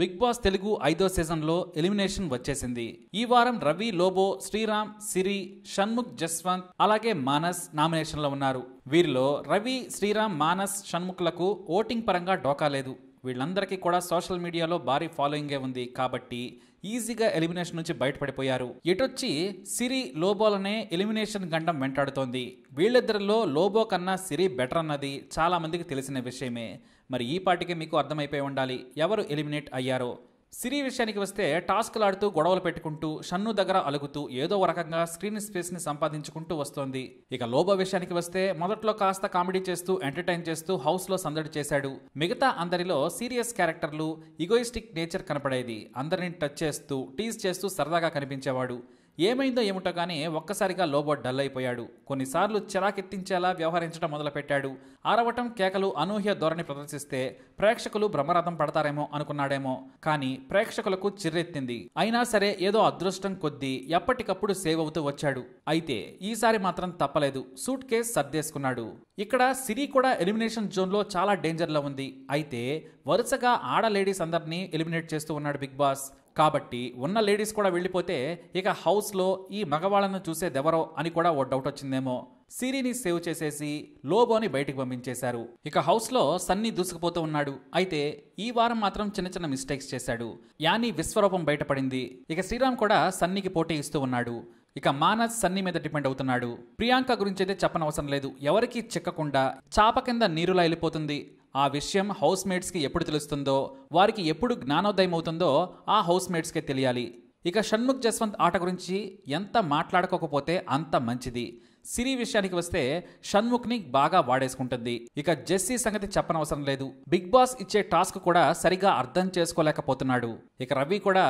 big boss Telugu ఐదో సీజన్లో elimination వచ్చేసింది ఈ వారం రవి లోబో శ్రీరామ్ సిరి షణ్ముఖ్ జస్వంత్ అలాగే మానస్ నామినేషన్లో ఉన్నారు వీరిలో రవి శ్రీరామ్ మానస్ షణ్ముఖ్లకు ఓటింగ్ పరంగా డోకా లేదు వీళ్ళందరికీ కూడా సోషల్ మీడియాలో భారీ ఫాలోయింగే ఉంది కాబట్టి ఈజీగా ఎలిమినేషన్ నుంచి బయటపడిపోయారు ఎటొచ్చి సిరి లోబోలనే ఎలిమినేషన్ గండం వెంటాడుతోంది వీళ్ళిద్దరిలో లోబో కన్నా సిరి బెటర్ అన్నది చాలామందికి తెలిసిన విషయమే మరి ఈ పాటికే మీకు అర్థమైపోయి ఉండాలి ఎవరు ఎలిమినేట్ అయ్యారో సిరి విషయానికి వస్తే టాస్క్లు ఆడుతూ గొడవలు పెట్టుకుంటూ షన్ను దగ్గర అలుగుతూ ఏదో ఒక రకంగా స్క్రీన్ స్పేస్ని సంపాదించుకుంటూ వస్తోంది ఇక లోబో విషయానికి వస్తే మొదట్లో కాస్త కామెడీ చేస్తూ ఎంటర్టైన్ చేస్తూ హౌస్లో సందడి చేశాడు మిగతా అందరిలో సీరియస్ క్యారెక్టర్లు ఇగోయిస్టిక్ నేచర్ కనపడేది అందరిని టచ్ చేస్తూ టీజ్ చేస్తూ సరదాగా కనిపించేవాడు ఏమైందో ఏమిటో కానీ ఒక్కసారిగా లోబోట్ డల్ అయిపోయాడు కొన్నిసార్లు చిరాకెత్తించేలా వ్యవహరించడం మొదలుపెట్టాడు ఆరవటం కేకలు అనూహ్య ధోరణి ప్రదర్శిస్తే ప్రేక్షకులు బ్రహ్మరథం పడతారేమో అనుకున్నాడేమో కానీ ప్రేక్షకులకు చిర్రెత్తింది అయినా సరే ఏదో అదృష్టం కొద్దీ ఎప్పటికప్పుడు సేవ్ అవుతూ వచ్చాడు అయితే ఈసారి మాత్రం తప్పలేదు సూట్ కేస్ సర్దేసుకున్నాడు ఇక్కడ సిరి కూడా ఎలిమినేషన్ జోన్లో చాలా డేంజర్లో ఉంది అయితే వరుసగా ఆడ లేడీస్ అందరినీ ఎలిమినేట్ చేస్తూ ఉన్నాడు బిగ్ బాస్ కాబట్టి ఉన్న లేడీస్ కూడా వెళ్ళిపోతే ఇక హౌస్లో ఈ మగవాళ్ళను చూసేదెవరో అని కూడా ఓ డౌట్ వచ్చిందేమో సిరిని సేవ్ చేసేసి లోబోని బయటికి పంపించేశారు ఇక హౌస్లో సన్నీ దూసుకుపోతూ ఉన్నాడు అయితే ఈ వారం మాత్రం చిన్న చిన్న మిస్టేక్స్ చేశాడు యానీ విశ్వరూపం బయటపడింది ఇక శ్రీరామ్ కూడా సన్నీకి పోటీ ఇస్తూ ఉన్నాడు ఇక మానస్ సన్నీ మీద డిపెండ్ అవుతున్నాడు ప్రియాంక గురించి అయితే చెప్పనవసరం లేదు ఎవరికీ చిక్కకుండా చాప కింద నీరులా వెళ్ళిపోతుంది ఆ విషయం హౌస్ మేట్స్కి ఎప్పుడు తెలుస్తుందో వారికి ఎప్పుడు జ్ఞానోదయం అవుతుందో ఆ హౌస్ మేట్స్కే తెలియాలి ఇక షణ్ముఖ్ జస్వంత్ ఆట గురించి ఎంత మాట్లాడుకోకపోతే అంత మంచిది సిరి విషయానికి వస్తే షణ్ముఖ్ని బాగా వాడేసుకుంటుంది ఇక జెస్సీ సంగతి చెప్పనవసరం లేదు బిగ్ బాస్ ఇచ్చే టాస్క్ కూడా సరిగా అర్థం చేసుకోలేకపోతున్నాడు ఇక రవి కూడా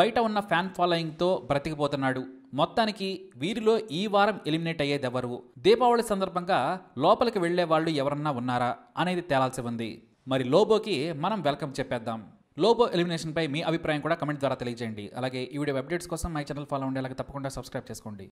బయట ఉన్న ఫ్యాన్ ఫాలోయింగ్తో బ్రతికిపోతున్నాడు మొత్తానికి వీరిలో ఈ వారం ఎలిమినేట్ అయ్యేదెవరు దీపావళి సందర్భంగా లోపలికి వెళ్లే వాళ్ళు ఎవరన్నా ఉన్నారా అనేది తేలాల్సి ఉంది మరి లోబోకి మనం వెల్కమ్ చెప్పేద్దాం లోబో ఎలిమినేషన్పై మీ అభిప్రాయం కూడా కమెంట్ ద్వారా తెలియజేయండి అలాగే ఈ వీడియో అప్డేట్స్ కోసం మై ఛానల్ ఫాలో ఉండేలాగా తప్పకుండా సబ్స్క్రైబ్ చేసుకోండి